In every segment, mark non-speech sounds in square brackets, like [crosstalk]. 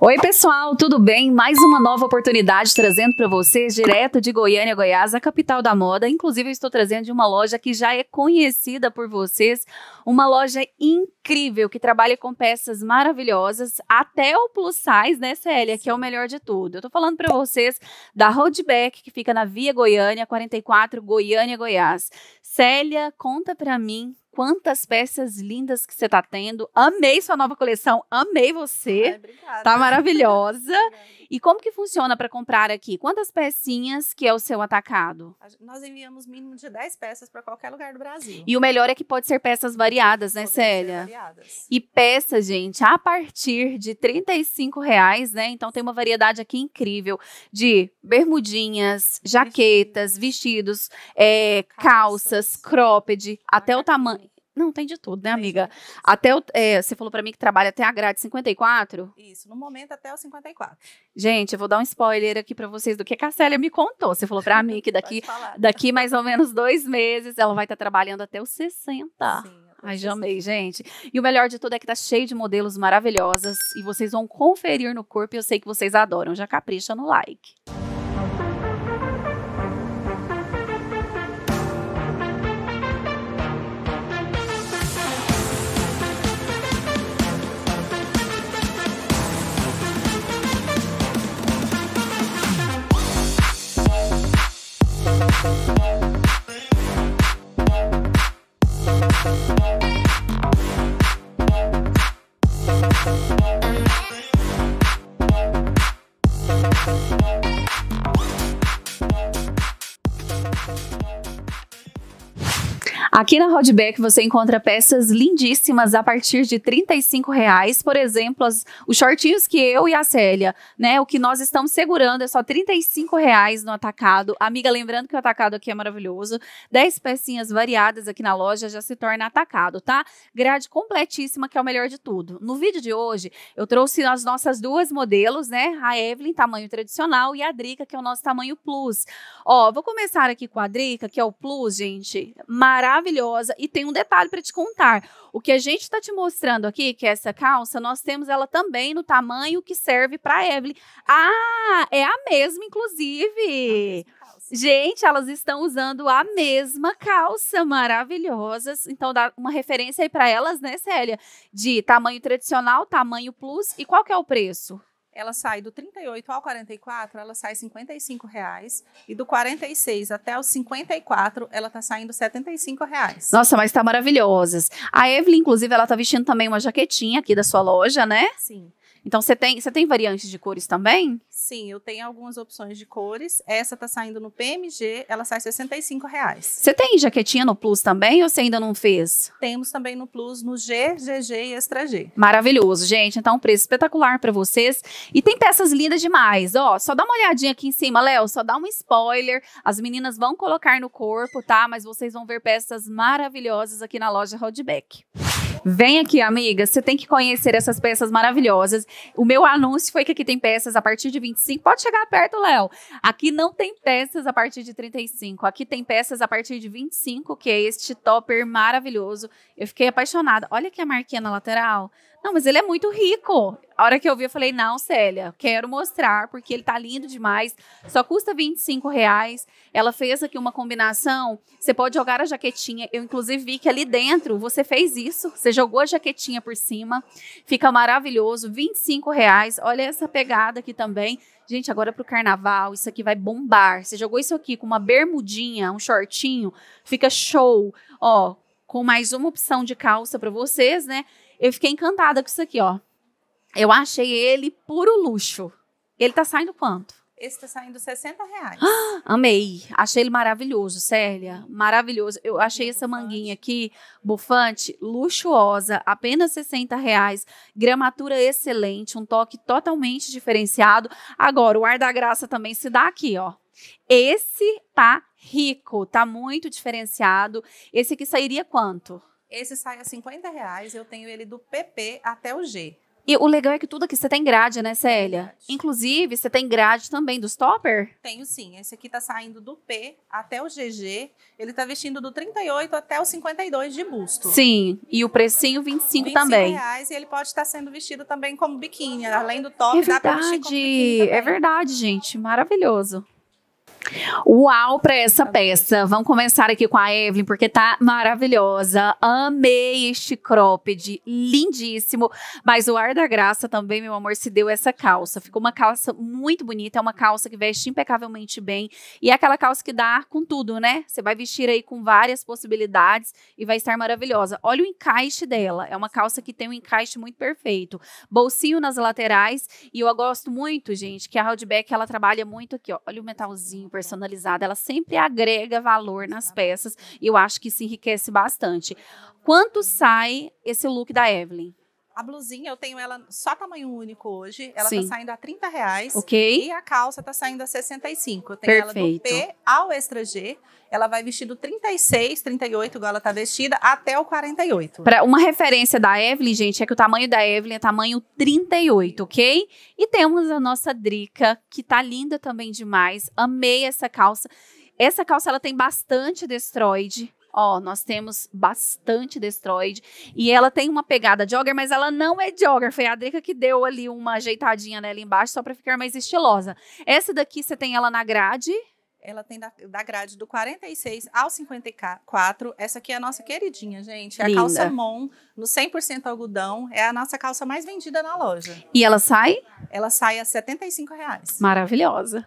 Oi, pessoal, tudo bem? Mais uma nova oportunidade trazendo para vocês direto de Goiânia, Goiás, a capital da moda. Inclusive, eu estou trazendo de uma loja que já é conhecida por vocês, uma loja incrível que trabalha com peças maravilhosas, até o plus size, né, Célia, que é o melhor de tudo. Eu estou falando para vocês da Roadback, que fica na Via Goiânia, 44 Goiânia, Goiás. Célia, conta para mim quantas peças lindas que você tá tendo. Amei sua nova coleção, amei você. Ai, obrigada. Tá maravilhosa. [laughs] E como que funciona para comprar aqui? Quantas pecinhas que é o seu atacado? Nós enviamos mínimo de 10 peças para qualquer lugar do Brasil. E o melhor é que pode ser peças variadas, né, pode Célia? variadas. E peças, gente, a partir de 35 reais, né? Então tem uma variedade aqui incrível de bermudinhas, jaquetas, vestidos, vestidos é, calças. calças, cropped, até o tamanho não, tem de tudo, né, amiga? Tudo. Até o, é, você falou para mim que trabalha até a grade 54? Isso, no momento até o 54. Gente, eu vou dar um spoiler aqui para vocês do que a Célia me contou. Você falou para mim que [laughs] daqui, daqui mais ou menos dois meses ela vai estar tá trabalhando até os 60. Sim. Ai, já amei, gente. E o melhor de tudo é que tá cheio de modelos maravilhosas e vocês vão conferir no corpo e eu sei que vocês adoram. Já capricha no like. Aqui na Rodback você encontra peças lindíssimas a partir de R$ reais, por exemplo, as, os shortinhos que eu e a Célia, né, o que nós estamos segurando é só R$ reais no atacado. Amiga, lembrando que o atacado aqui é maravilhoso. 10 pecinhas variadas aqui na loja já se torna atacado, tá? Grade completíssima, que é o melhor de tudo. No vídeo de hoje, eu trouxe as nossas duas modelos, né? A Evelyn, tamanho tradicional, e a Drica, que é o nosso tamanho plus. Ó, vou começar aqui com a Drica, que é o plus, gente. Maravilhoso maravilhosa. E tem um detalhe para te contar. O que a gente está te mostrando aqui, que é essa calça, nós temos ela também no tamanho que serve para Evelyn. Ah, é a mesma, inclusive. gente, elas estão usando a mesma calça, maravilhosas. Então dá uma referência aí para elas, né, Célia? De tamanho tradicional, tamanho plus e qual que é o preço? ela sai do 38 ao 44, ela sai 55 reais e do 46 até os 54, ela tá saindo 75 reais. Nossa, mas tá maravilhosas. A Evelyn, inclusive, ela tá vestindo também uma jaquetinha aqui da sua loja, né? Sim. Então você tem, você tem variantes de cores também? Sim, eu tenho algumas opções de cores. Essa tá saindo no PMG, ela sai R$ 65 reais. Você tem jaquetinha no Plus também ou você ainda não fez? Temos também no Plus, no G, GG e Extra G. Maravilhoso, gente. Então um preço espetacular para vocês. E tem peças lindas demais. Ó, só dá uma olhadinha aqui em cima, Léo, só dá um spoiler. As meninas vão colocar no corpo, tá? Mas vocês vão ver peças maravilhosas aqui na loja Rodback. Vem aqui, amiga, você tem que conhecer essas peças maravilhosas. O meu anúncio foi que aqui tem peças a partir de 25. Pode chegar perto, Léo. Aqui não tem peças a partir de 35. Aqui tem peças a partir de 25, que é este topper maravilhoso. Eu fiquei apaixonada. Olha aqui a marquinha na lateral. Não, mas ele é muito rico. A hora que eu vi, eu falei, não, Célia, quero mostrar, porque ele tá lindo demais. Só custa 25 reais. Ela fez aqui uma combinação. Você pode jogar a jaquetinha. Eu, inclusive, vi que ali dentro você fez isso. Você jogou a jaquetinha por cima. Fica maravilhoso. 25 reais. Olha essa pegada aqui também. Gente, agora pro carnaval, isso aqui vai bombar. Você jogou isso aqui com uma bermudinha, um shortinho, fica show. Ó, com mais uma opção de calça para vocês, né? Eu fiquei encantada com isso aqui, ó. Eu achei ele puro luxo. Ele tá saindo quanto? Esse tá saindo 60 reais. Ah, [gasps] amei. Achei ele maravilhoso, Célia. Maravilhoso. Eu achei essa manguinha aqui, bufante, luxuosa, apenas 60 reais. Gramatura excelente, um toque totalmente diferenciado. Agora, o ar da graça também se dá aqui, ó. Esse tá rico, tá muito diferenciado. Esse aqui sairia quanto? Esse sai a 50 reais, eu tenho ele do PP até o G. E o legal é que tudo aqui você tem grade, né, Célia? Grade. Inclusive, você tem grade também dos stopper. Tenho sim. Esse aqui tá saindo do P até o GG. Ele tá vestindo do 38 até o 52 de busto. Sim. E o precinho 25, 25 também. reais. E ele pode estar sendo vestido também como biquíni. Além do top, é verdade. pra vestir como É, é verdade, gente. Maravilhoso. Uau para essa peça. Vamos começar aqui com a Evelyn, porque tá maravilhosa. Amei este cropped, lindíssimo. Mas o ar da graça também, meu amor, se deu essa calça. Ficou uma calça muito bonita, é uma calça que veste impecavelmente bem. E é aquela calça que dá com tudo, né? Você vai vestir aí com várias possibilidades e vai estar maravilhosa. Olha o encaixe dela. É uma calça que tem um encaixe muito perfeito. Bolsinho nas laterais. E eu gosto muito, gente, que a Haldback, ela trabalha muito aqui, ó. Olha o metalzinho personalizada, ela sempre agrega valor nas peças e eu acho que se enriquece bastante. Quanto sai esse look da Evelyn? A blusinha, eu tenho ela só tamanho único hoje. Ela tá Sim. tá saindo a 30 reais. Ok. E a calça tá saindo a 65. Eu tenho Perfeito. ela do P ao extra G. Ela vai vestido 36, 38, igual ela tá vestida, até o 48. Pra uma referência da Evelyn, gente, é que o tamanho da Evelyn é tamanho 38, ok? E temos a nossa Drica, que tá linda também demais. Amei essa calça. Essa calça, ela tem bastante destroide Ó, nós temos bastante destroid e ela tem uma pegada jogger, mas ela não é jogger. Foi a Deca que deu ali uma ajeitadinha nela embaixo só para ficar mais estilosa. Essa daqui você tem ela na grade, ela tem da, da, grade do 46 ao 54. Essa aqui é a nossa queridinha, gente. É a Linda. calça Mon, no 100% algodão. É a nossa calça mais vendida na loja. E ela sai? Ela sai a R$ 75 reais. Maravilhosa.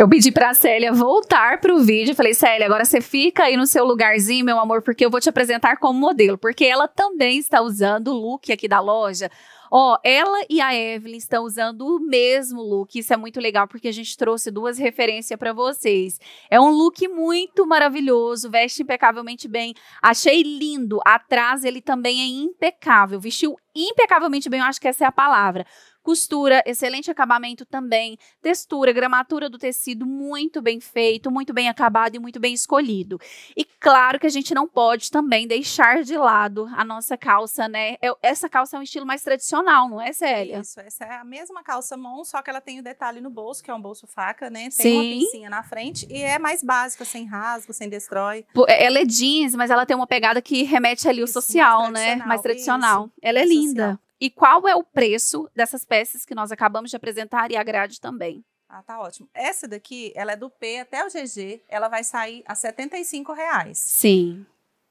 Eu pedi pra Célia voltar pro vídeo. Falei, Célia, agora você fica aí no seu lugarzinho, meu amor, porque eu vou te apresentar como modelo. Porque ela também está usando o look aqui da loja. Ó, ela e a Evelyn estão usando o mesmo look. Isso é muito legal porque a gente trouxe duas referências para vocês. É um look muito maravilhoso, veste impecavelmente bem. Achei lindo. Atrás ele também é impecável. Vestiu impecavelmente bem, eu acho que essa é a palavra. Costura, excelente acabamento também. Textura, gramatura do tecido muito bem feito, muito bem acabado e muito bem escolhido. E claro que a gente não pode também deixar de lado a nossa calça, né? É, essa calça é um estilo mais tradicional, não é, Célia? Isso, essa é a mesma calça mão, só que ela tem o um detalhe no bolso, que é um bolso faca, né? Tem Sim. uma pincinha na frente e é mais básica, sem rasgo, sem destrói. É, ela é jeans, mas ela tem uma pegada que remete ali ao social, mais né? Mais tradicional. Isso. Ela é, é linda. Social e qual é o preço dessas peças que nós acabamos de apresentar e a grade também. Ah, tá ótimo. Essa daqui, ela é do P até o GG, ela vai sair a R$ reais. Sim.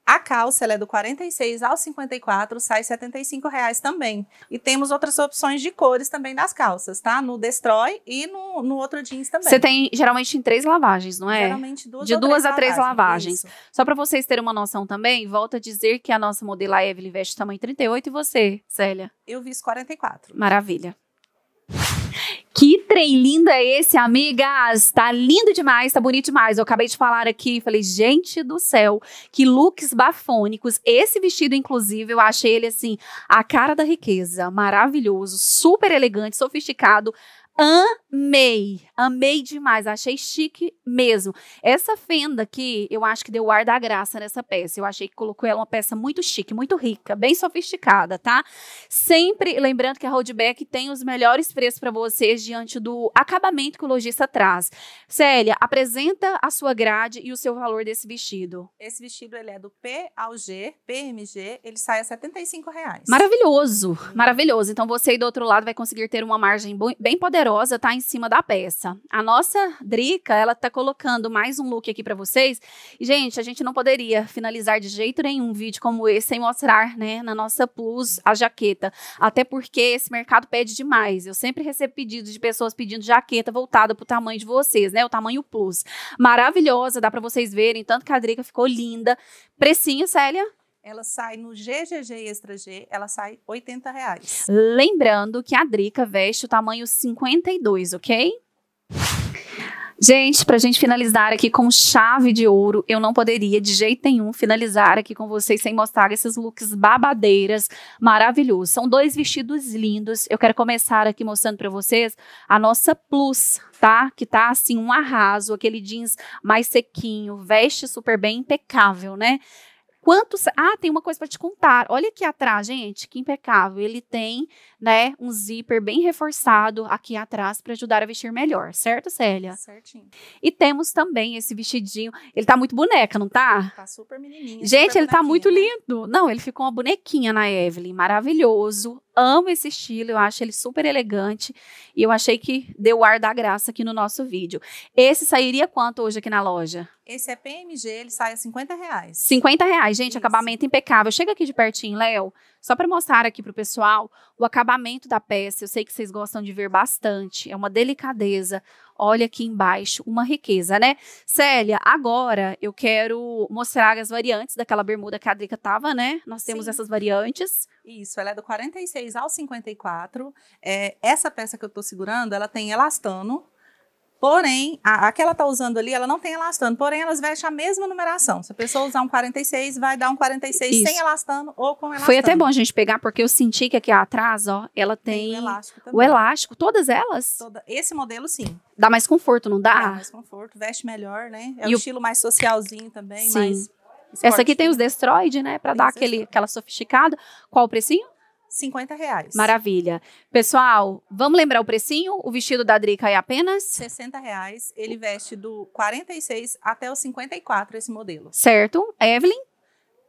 A calça ela é do 46 ao 54, sai R$ 75 reais também. E temos outras opções de cores também das calças, tá? No Destroy e no, no outro jeans também. Você tem geralmente em três lavagens, não é? Geralmente duas De duas três a três lavagens. lavagens. Só para vocês terem uma noção também, volto a dizer que a nossa modelo a Evelyn veste tamanho 38 e você, Célia? Eu visto 44. Maravilha. Que trem lindo é esse, amigas? Tá lindo demais, tá bonito demais. Eu acabei de falar aqui, falei, gente do céu, que looks bafônicos. Esse vestido, inclusive, eu achei ele assim, a cara da riqueza, maravilhoso, super elegante, sofisticado, Amei, amei demais, achei chique mesmo. Essa fenda aqui, eu acho que deu o ar da graça nessa peça. Eu achei que colocou ela uma peça muito chique, muito rica, bem sofisticada, tá? Sempre lembrando que a Roadback tem os melhores preços para vocês diante do acabamento que o lojista traz. Célia, apresenta a sua grade e o seu valor desse vestido. Esse vestido ele é do P ao G, PMG, ele sai a 75 reais. Maravilhoso, maravilhoso. Então você aí do outro lado vai conseguir ter uma margem bem poderosa generosa tá em cima da peça. A nossa Drica, ela tá colocando mais um look aqui para vocês. E, gente, a gente não poderia finalizar de jeito nenhum um vídeo como esse sem mostrar, né, na nossa Plus, a jaqueta. Até porque esse mercado pede demais. Eu sempre recebo pedidos de pessoas pedindo jaqueta voltada pro tamanho de vocês, né, o tamanho Plus. Maravilhosa, dá para vocês verem, tanto que a Drica ficou linda. Precinho, Célia? ela sai no GGG Extra G, ela sai 80 reais. Lembrando que a Drica veste o tamanho 52, ok? Gente, para a gente finalizar aqui com chave de ouro, eu não poderia de jeito nenhum finalizar aqui com vocês sem mostrar esses looks babadeiras maravilhosos. São dois vestidos lindos. Eu quero começar aqui mostrando para vocês a nossa Plus, tá? Que tá assim um arraso, aquele jeans mais sequinho, veste super bem, impecável, né? Quantos. Ah, tem uma coisa para te contar. Olha aqui atrás, gente, que impecável. Ele tem, né, um zíper bem reforçado aqui atrás para ajudar a vestir melhor, certo, Célia? Certinho. E temos também esse vestidinho. Ele tá muito boneca, não tá? Tá super menininho. Gente, super ele tá muito lindo. Né? Não, ele ficou uma bonequinha na Evelyn, maravilhoso amo esse estilo, eu acho ele super elegante e eu achei que deu o ar da graça aqui no nosso vídeo. Esse sairia quanto hoje aqui na loja? Esse é PMG, ele sai a 50 reais. 50 reais, gente, Isso. acabamento impecável. Chega aqui de pertinho, Léo, só para mostrar aqui pro pessoal o acabamento da peça. Eu sei que vocês gostam de ver bastante, é uma delicadeza olha aqui embaixo, uma riqueza, né? Célia, agora eu quero mostrar as variantes daquela bermuda que a Drica tava, né? Nós temos Sim. essas variantes. Isso, ela é do 46 ao 54. É, essa peça que eu estou segurando, ela tem elastano, Porém, a, a que ela está usando ali, ela não tem elastano, porém elas vestem a mesma numeração. Se a pessoa usar um 46, vai dar um 46 Isso. sem elastano ou com elastano. Foi até bom a gente pegar, porque eu senti que aqui atrás, ó, ela tem, tem o, elástico o, elástico todas elas? Toda, esse modelo, sim. Dá mais conforto, não dá? Dá mais conforto, veste melhor, né? É e um o... estilo mais socialzinho também, sim. mais... Essa aqui tem os Destroid, né? Para dar aquele, aquela sofisticada. Qual o precinho? 50 reais. Maravilha. Pessoal, vamos lembrar o precinho? O vestido da Drica é apenas? 60 reais. Ele veste do 46 até o 54, esse modelo. Certo. Evelyn?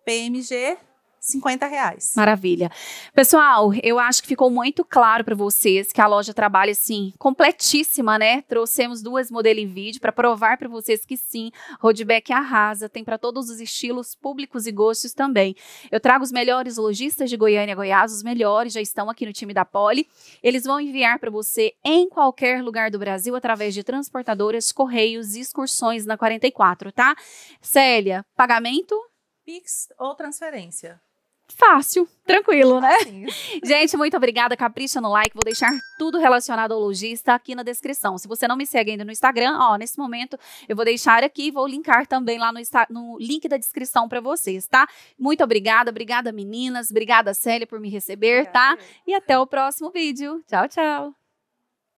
PMG 50 reais. Maravilha. Pessoal, eu acho que ficou muito claro para vocês que a loja trabalha, assim, completíssima, né? Trouxemos duas modelos em vídeo para provar para vocês que sim, Rodbeck arrasa, tem para todos os estilos, públicos e gostos também. Eu trago os melhores lojistas de Goiânia, Goiás, os melhores já estão aqui no time da Poli. Eles vão enviar para você em qualquer lugar do Brasil através de transportadoras, correios e excursões na 44, tá? Célia, pagamento? Pix ou transferência fácil, tranquilo, né? Sim. Gente, muito obrigada. Capricha no like. Vou deixar tudo relacionado ao lojista aqui na descrição. Se você não me segue ainda no Instagram, ó, nesse momento eu vou deixar aqui e vou linkar também lá no, no link da descrição para vocês, tá? Muito obrigada, obrigada meninas, obrigada Célia por me receber, tá? obrigada. tá? E até o próximo vídeo. Tchau, tchau.